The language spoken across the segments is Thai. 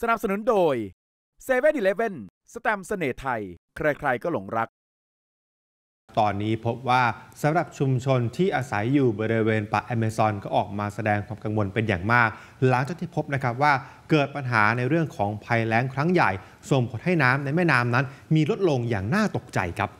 สนับสนุนโดย7 e เ e ่ e อีเลฟเว่นสแตมเสน่ห์ไทย ใครๆก็หลงรัก ตอนนี้พบว่าสำหรับชุมชนที่อาศัยอยู่บริเวณป่าแอมมซอนก็ออกมาแสดงความกังวลเป็นอย่างมากหลังจากที่พบนะครับว่าเกิดปัญหาในเรื่องของภัยแล้งครั้งใหญ่ ส่งผลให้น้ำในแม่น้ำนั้นมีลดลงอย่างน่าตกใจครับ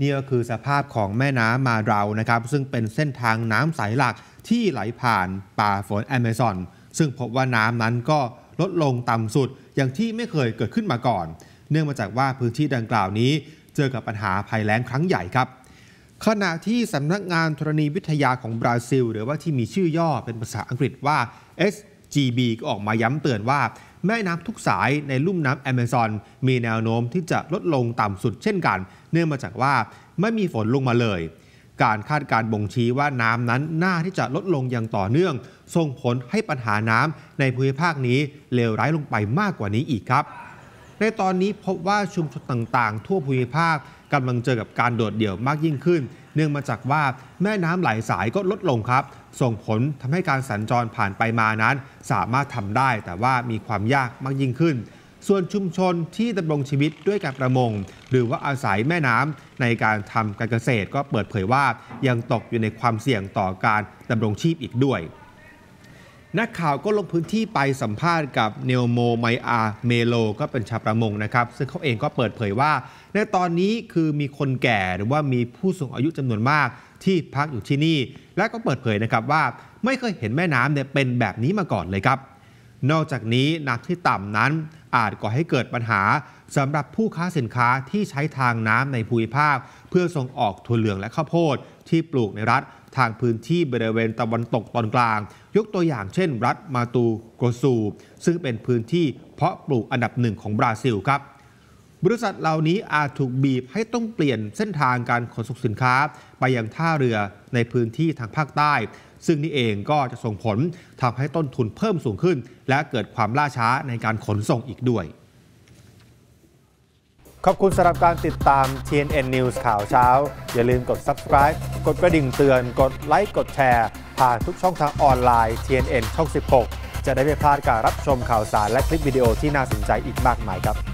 นี่ก็คือสภาพของแม่น้ำมาเรานะครับซึ่งเป็นเส้นทางน้ำสายหลักที่ไหลผ่านป่าฝนแอมมซอนซึ่งพบว่าน้ำนั้นก็ลดลงต่ำสุดอย่างที่ไม่เคยเกิดขึ้นมาก่อน เนื่องมาจากว่าพื้นที่ดังกล่าวนี้เจอกับปัญหาภัยแล้งครั้งใหญ่ครับ ขณะที่สำนักงานธรณีวิทยาของบราซิล หรือว่าที่มีชื่อย่อเป็นภาษาอังกฤษว่า SGB ก็ออกมาย้ำเตือนว่า แม่น้ำทุกสายในลุ่มน้ำแอมะซอนมีแนวโน้มที่จะลดลงต่ำสุด เช่นกัน เนื่องมาจากว่าไม่มีฝนลงมาเลยการคาดการบ่งชี้ว่าน้ำนั้นน่าที่จะลดลงอย่างต่อเนื่องส่งผลให้ปัญหาน้ำในภูมิภาคนี้เลวร้ายลงไปมากกว่านี้อีกครับ ในตอนนี้พบว่าชุมชนต่างๆ ทั่วภูมิภาคกำลังเจอกับการโดดเดี่ยวมากยิ่งขึ้น เนื่องมาจากว่าแม่น้ำหลาสายก็ลดลงครับ ส่งผลทำให้การสัญจรผ่านไปมานั้น สามารถทำได้ แต่ว่ามีความยากมากยิ่งขึ้นส่วนชุมชนที่ดำรงชีวิตด้วยการประมง หรือว่าอาศัยแม่น้ำในการทำการเกษตรก็เปิดเผยว่ายังตกอยู่ในความเสี่ยงต่อการดำรงชีพอีกด้วย นักข่าวก็ลงพื้นที่ไปสัมภาษณ์กับเนลโมไมอาเมโลก็เป็นชาวประมงนะครับ ซึ่งเขาเองก็เปิดเผยว่า ในตอนนี้คือมีคนแก่หรือว่ามีผู้สูงอายุจำนวนมากที่พักอยู่ที่นี่และก็เปิดเผยนะครับว่าไม่เคยเห็นแม่น้ำเนี่ยเป็นแบบนี้มาก่อนเลยครับนอกจากนี้น้ำที่ต่ำนั้นอาจก่อให้เกิดปัญหา สำหรับผู้ค้าสินค้าที่ใช้ทางน้ำในภูมิภาคเพื่อส่งออกถั่วเหลืองและข้าวโพด ที่ปลูกในรัฐทางพื้นที่บริเวณตะวันตกตอนกลาง ยกตัวอย่างเช่นรัฐมาตูโกซู ซึ่งเป็นพื้นที่เพาะปลูกอันดับหนึ่งของบราซิลครับบริษัทเหล่านี้อาจถูกบีบให้ต้องเปลี่ยนเส้นทางการขนส่งสินค้า ไปยังท่าเรือในพื้นที่ทางภาคใต้ ซึ่งนี่เองก็จะส่งผลทำให้ต้นทุนเพิ่มสูงขึ้น และเกิดความล่าช้าในการขนส่งอีกด้วย ขอบคุณสำหรับการติดตาม TNN News ข่าวเช้า อย่าลืมกด subscribe กดกระดิ่งเตือนกดไลค์กดแชร์ผ่านทุกช่องทางออนไลน์ TNN ช่อง16 จะได้ไม่พลาดการรับชมข่าวสารและคลิปวิดีโอที่น่าสนใจอีกมากมายครับ